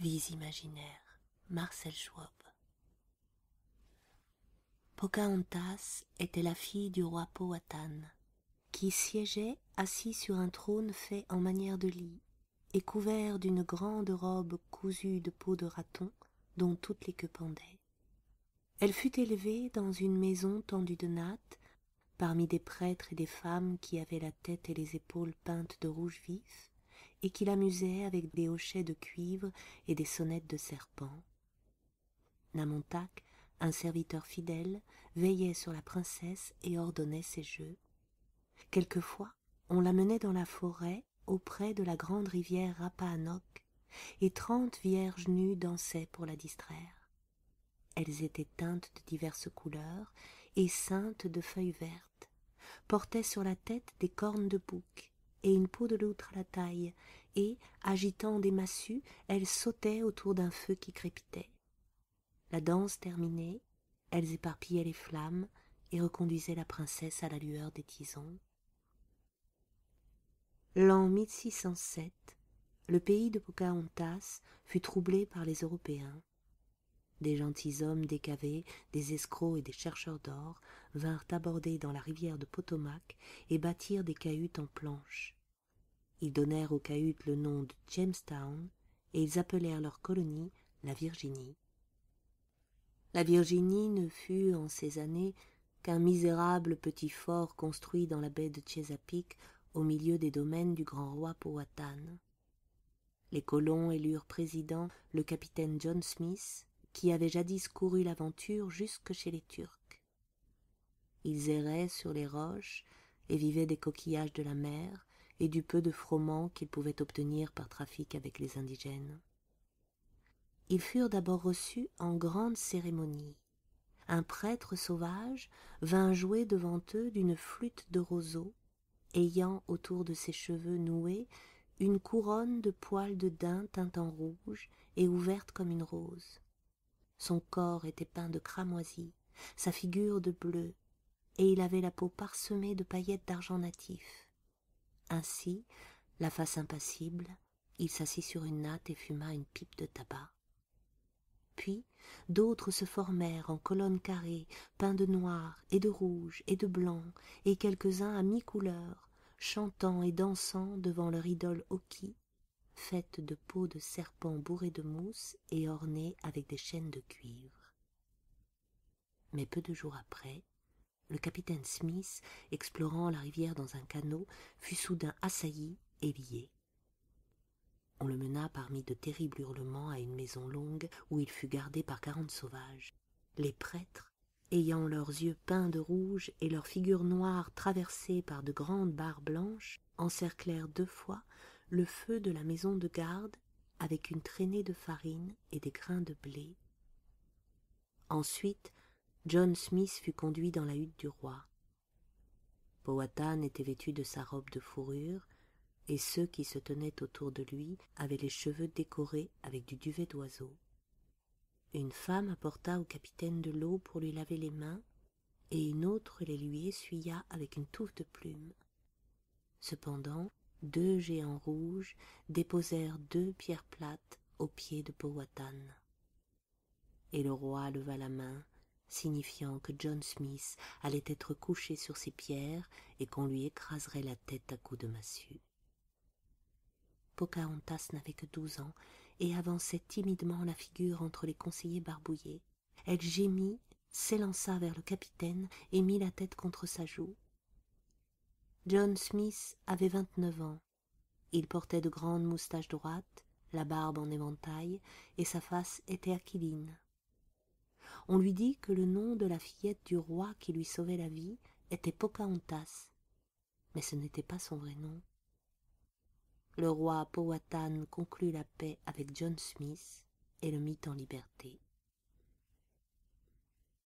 Vies imaginaires, Marcel Schwab. Pocahontas était la fille du roi Powhatan, qui siégeait assis sur un trône fait en manière de lit et couvert d'une grande robe cousue de peau de raton dont toutes les queues pendaient. Elle fut élevée dans une maison tendue de nattes, parmi des prêtres et des femmes qui avaient la tête et les épaules peintes de rouge vif, et qui amusait avec des hochets de cuivre et des sonnettes de serpent. Namontac, un serviteur fidèle, veillait sur la princesse et ordonnait ses jeux. Quelquefois, on la menait dans la forêt, auprès de la grande rivière Rappahannock, et trente vierges nues dansaient pour la distraire. Elles étaient teintes de diverses couleurs et ceintes de feuilles vertes, portaient sur la tête des cornes de bouc, et une peau de loutre à la taille, et, agitant des massues, elles sautaient autour d'un feu qui crépitait. La danse terminée, elles éparpillaient les flammes et reconduisaient la princesse à la lueur des tisons. L'an 1607, le pays de Pocahontas fut troublé par les Européens des gentilshommes décavés, des escrocs et des chercheurs d'or vinrent aborder dans la rivière de Potomac et bâtirent des cahutes en planches. Ils donnèrent aux cahutes le nom de Jamestown et ils appelèrent leur colonie la Virginie. La Virginie ne fut en ces années qu'un misérable petit fort construit dans la baie de Chesapeake au milieu des domaines du grand roi Powhatan. Les colons élurent président le capitaine John Smith, qui avaient jadis couru l'aventure jusque chez les Turcs. Ils erraient sur les roches et vivaient des coquillages de la mer et du peu de froment qu'ils pouvaient obtenir par trafic avec les indigènes. Ils furent d'abord reçus en grande cérémonie. Un prêtre sauvage vint jouer devant eux d'une flûte de roseau, ayant autour de ses cheveux noués une couronne de poils de daim teint en rouge et ouverte comme une rose. Son corps était peint de cramoisi, sa figure de bleu, et il avait la peau parsemée de paillettes d'argent natif. Ainsi, la face impassible, il s'assit sur une natte et fuma une pipe de tabac. Puis d'autres se formèrent en colonnes carrées, peints de noir et de rouge et de blanc, et quelques-uns à mi-couleur, chantant et dansant devant leur idole faite de peaux de serpents bourrées de mousse et ornée avec des chaînes de cuivre. Mais peu de jours après, le capitaine Smith, explorant la rivière dans un canot, fut soudain assailli et lié. On le mena parmi de terribles hurlements à une maison longue où il fut gardé par quarante sauvages. Les prêtres, ayant leurs yeux peints de rouge et leurs figures noires traversées par de grandes barres blanches, encerclèrent deux fois le feu de la maison de garde avec une traînée de farine et des grains de blé. Ensuite, John Smith fut conduit dans la hutte du roi. Powhatan était vêtu de sa robe de fourrure, et ceux qui se tenaient autour de lui avaient les cheveux décorés avec du duvet d'oiseau. Une femme apporta au capitaine de l'eau pour lui laver les mains, et une autre les lui essuya avec une touffe de plumes. Cependant, deux géants rouges déposèrent deux pierres plates aux pieds de powhatan et le roi leva la main signifiant que john smith allait être couché sur ces pierres et qu'on lui écraserait la tête à coups de massue pocahontas n'avait que douze ans et avançait timidement la figure entre les conseillers barbouillés elle gémit s'élança vers le capitaine et mit la tête contre sa joue John Smith avait vingt-neuf ans. Il portait de grandes moustaches droites, la barbe en éventail, et sa face était aquiline. On lui dit que le nom de la fillette du roi qui lui sauvait la vie était Pocahontas, mais ce n'était pas son vrai nom. Le roi Powhatan conclut la paix avec John Smith et le mit en liberté.